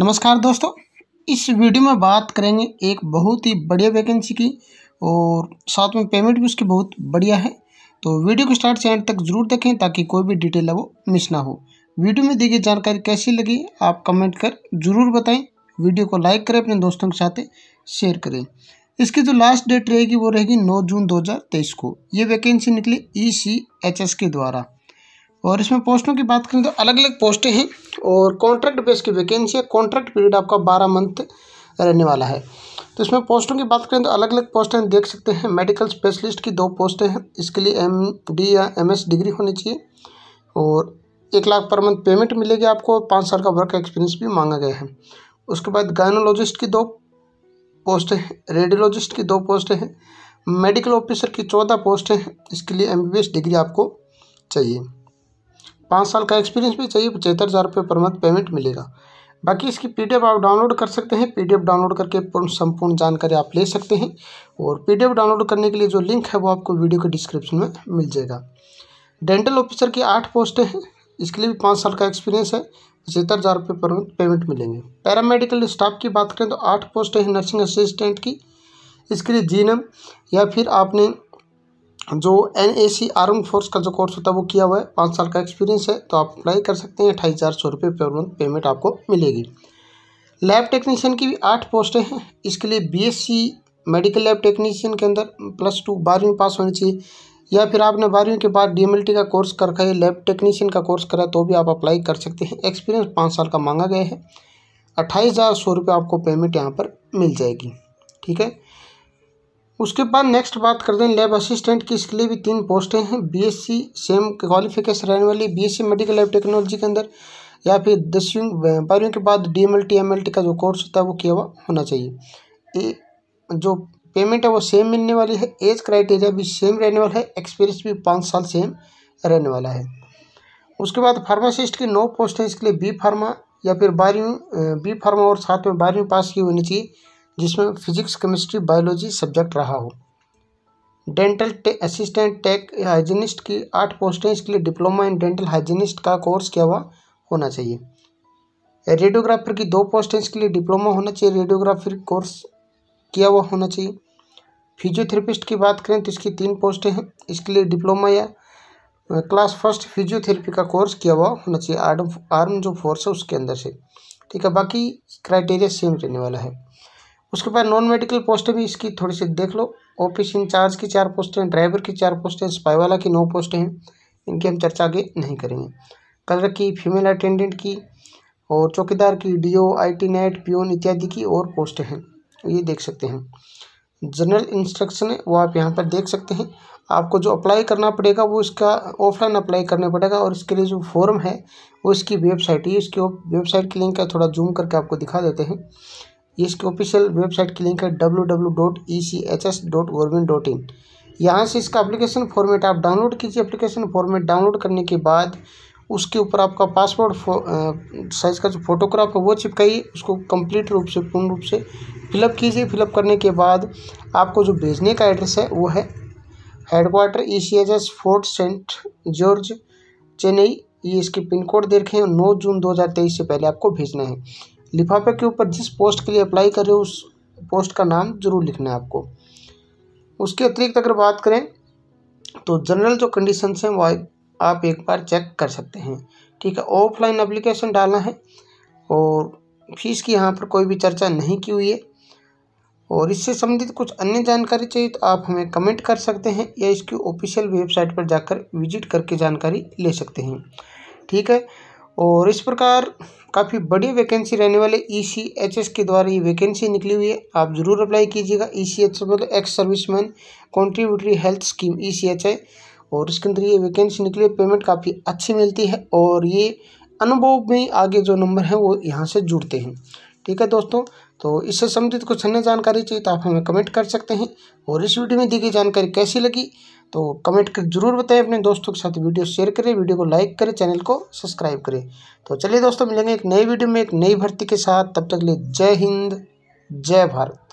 नमस्कार दोस्तों इस वीडियो में बात करेंगे एक बहुत ही बढ़िया वैकेंसी की और साथ में पेमेंट भी उसकी बहुत बढ़िया है तो वीडियो को स्टार्ट से एंड तक जरूर देखें ताकि कोई भी डिटेल है वो मिस ना हो वीडियो में दी गई जानकारी कैसी लगी आप कमेंट कर जरूर बताएं वीडियो को लाइक करें अपने दोस्तों के साथ शेयर करें इसकी जो लास्ट डेट रहेगी वो रहेगी नौ जून दो को ये वैकेंसी निकली ई e के द्वारा और इसमें पोस्टों की बात करें तो अलग अलग पोस्टें हैं और कॉन्ट्रैक्ट बेस की वैकेंसी है कॉन्ट्रैक्ट पीरियड आपका बारह मंथ रहने वाला है तो इसमें पोस्टों की बात करें तो अलग अलग पोस्टें देख सकते हैं मेडिकल स्पेशलिस्ट की दो पोस्टें हैं इसके लिए एम डी या एम एस डिग्री होनी चाहिए और एक लाख पर मंथ पेमेंट मिलेगी आपको पाँच साल का वर्क एक्सपीरियंस भी मांगा गया है उसके बाद गायनोलॉजिस्ट की दो पोस्टें हैं रेडियोलॉजिस्ट की दो पोस्टें हैं मेडिकल ऑफिसर की चौदह पोस्टें हैं इसके लिए एम डिग्री आपको चाहिए पाँच साल का एक्सपीरियंस भी चाहिए पचहत्तर हज़ार रुपये पर मंथ पेमेंट मिलेगा बाकी इसकी पीडीएफ आप डाउनलोड कर सकते हैं पीडीएफ डाउनलोड करके पूर्ण संपूर्ण जानकारी आप ले सकते हैं और पीडीएफ डाउनलोड करने के लिए जो लिंक है वो आपको वीडियो के डिस्क्रिप्शन में मिल जाएगा डेंटल ऑफिसर की आठ पोस्टें हैं इसके लिए भी पाँच साल का एक्सपीरियंस है पचहत्तर हज़ार रुपये पर मंथ पेमेंट मिलेंगे पैरामेडिकल स्टाफ की बात करें तो आठ पोस्टें हैं नर्सिंग असिस्टेंट की इसके लिए जी या फिर आपने जो N A C arm force का जो कोर्स होता है वो किया हुआ है पाँच साल का एक्सपीरियंस है तो आप अप्लाई कर सकते हैं अट्ठाईस हज़ार सौ रुपये पर मंथ पेमेंट आपको मिलेगी लैब टेक्नीशियन की भी आठ पोस्टें हैं इसके लिए B S C medical lab technician के अंदर प्लस टू बारहवीं पास होनी चाहिए या फिर आपने बारहवीं के बाद डी का कोर्स कर रखा है लैब टेक्नीशियन का कोर्स करा तो भी आप अप्लाई कर सकते हैं एक्सपीरियंस पाँच साल का मांगा गया है अट्ठाईस हज़ार सौ रुपये आपको पेमेंट यहाँ पर मिल जाएगी ठीक है उसके बाद नेक्स्ट बात करते हैं लैब असिस्टेंट की इसके लिए भी तीन पोस्टें हैं बीएससी सेम क्वालिफिकेशन रहने वाली बीएससी मेडिकल लैब टेक्नोलॉजी के अंदर या फिर दसवीं बारहवीं के बाद डी एम का जो कोर्स होता है वो किया हुआ होना चाहिए ए, जो पेमेंट है वो सेम मिलने वाली है एज क्राइटेरिया भी सेम रहने वाला है एक्सपीरियंस भी पाँच साल सेम रहने वाला है उसके बाद फार्मासिस्ट की नौ पोस्ट है इसके लिए बी फार्मा या फिर बारहवीं बी फार्मा और साथ में बारहवीं पास की होनी चाहिए जिसमें फिजिक्स केमिस्ट्री बायोलॉजी सब्जेक्ट रहा हो डेंटल टे, असिस्टेंट टेक हाइजीनिस्ट की आठ पोस्टें इसके लिए डिप्लोमा इन डेंटल हाइजीनिस्ट का कोर्स किया हुआ होना चाहिए रेडियोग्राफर की दो पोस्टें इसके लिए डिप्लोमा होना चाहिए रेडियोग्राफर कोर्स किया हुआ होना चाहिए फिजियोथेरेपिस्ट की बात करें तो इसकी तीन पोस्टें हैं इसके लिए डिप्लोमा या क्लास फर्स्ट फिजियोथेरेपी का कोर्स किया हुआ होना चाहिए आर्म आर्म जो फोर्स है उसके अंदर से ठीक है बाकी क्राइटेरिया सेम रहने वाला है उसके बाद नॉन मेडिकल पोस्टें भी इसकी थोड़ी सी देख लो ऑफिस इंचार्ज की चार पोस्टें ड्राइवर की चार पोस्टें स्पाई वाला की नौ पोस्टें हैं इनकी हम चर्चा आगे नहीं करेंगे कलर की फीमेल अटेंडेंट की और चौकीदार की डीओ आईटी नेट पीओन इत्यादि की और पोस्टें हैं ये देख सकते हैं जनरल इंस्ट्रक्शन है वो आप यहाँ पर देख सकते हैं आपको जो अप्लाई करना पड़ेगा वो इसका ऑफलाइन अप्लाई करना पड़ेगा और इसके लिए जो फॉर्म है वो इसकी वेबसाइट है इसकी वेबसाइट की लिंक है थोड़ा जूम करके आपको दिखा देते हैं इसके ऑफिशियल वेबसाइट की लिंक है W W dot E C H S dot government dot in यहाँ से इसका एप्लीकेशन फॉर्मेट आप डाउनलोड कीजिए एप्लीकेशन फॉर्मेट डाउनलोड करने के बाद उसके ऊपर आपका पासपोर्ट साइज़ का जो फोटोग्राफ है वो चिपकाइए उसको कंप्लीट रूप से पूर्ण रूप से फिलअप कीजिए फिलअप करने के बाद आपको जो भेजने का एड्रेस है वो है headquarter E C H S Fort Saint George Chennai ये इसके पिन कोड देखें नौ जून दो हज़ार तेईस से पहले आपको भेजना है लिफाफे के ऊपर जिस पोस्ट के लिए अप्लाई कर रहे हो उस पोस्ट का नाम जरूर लिखना है आपको उसके अतिरिक्त अगर बात करें तो जनरल जो कंडीशंस हैं वो आप एक बार चेक कर सकते हैं ठीक है ऑफलाइन एप्लीकेशन डालना है और फीस की यहाँ पर कोई भी चर्चा नहीं की हुई है और इससे संबंधित कुछ अन्य जानकारी चाहिए तो आप हमें कमेंट कर सकते हैं या इसकी ऑफिशियल वेबसाइट पर जाकर विजिट करके जानकारी ले सकते हैं ठीक है और इस प्रकार काफ़ी बड़ी वैकेंसी रहने वाले ई सी एच एस के द्वारा ये वैकेंसी निकली हुई है आप ज़रूर अप्लाई कीजिएगा ई सी एच मतलब ex serviceman contributory health scheme E C H I और इसके अंदर ये वैकेंसी निकली है पेमेंट काफ़ी अच्छी मिलती है और ये अनुभव में आगे जो नंबर हैं वो यहाँ से जुड़ते हैं ठीक है दोस्तों तो इससे संबंधित कुछ अन्य जानकारी चाहिए तो आप हमें कमेंट कर सकते हैं और इस वीडियो में दी गई जानकारी कैसी लगी तो कमेंट कर जरूर बताएं अपने दोस्तों के साथ वीडियो शेयर करें वीडियो को लाइक करें चैनल को सब्सक्राइब करें तो चलिए दोस्तों मिलेंगे एक नई वीडियो में एक नई भर्ती के साथ तब तक लिए जय हिंद जय भारत